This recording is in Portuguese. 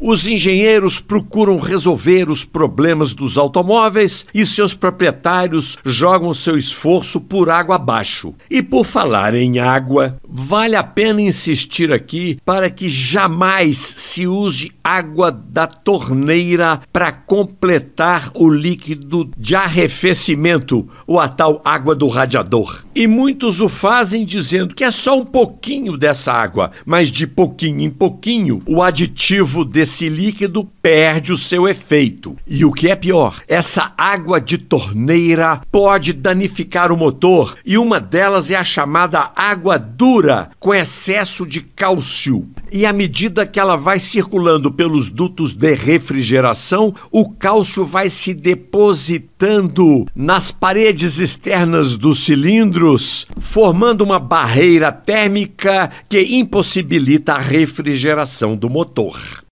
Os engenheiros procuram resolver os problemas dos automóveis e seus proprietários jogam seu esforço por água abaixo. E por falar em água, vale a pena insistir aqui para que jamais se use água da torneira para completar o líquido de arrefecimento ou a tal água do radiador. E muitos o fazem dizendo que é só um pouquinho dessa água, mas de pouquinho em pouquinho o aditivo desse esse líquido perde o seu efeito. E o que é pior, essa água de torneira pode danificar o motor e uma delas é a chamada água dura, com excesso de cálcio. E à medida que ela vai circulando pelos dutos de refrigeração, o cálcio vai se depositando nas paredes externas dos cilindros, formando uma barreira térmica que impossibilita a refrigeração do motor.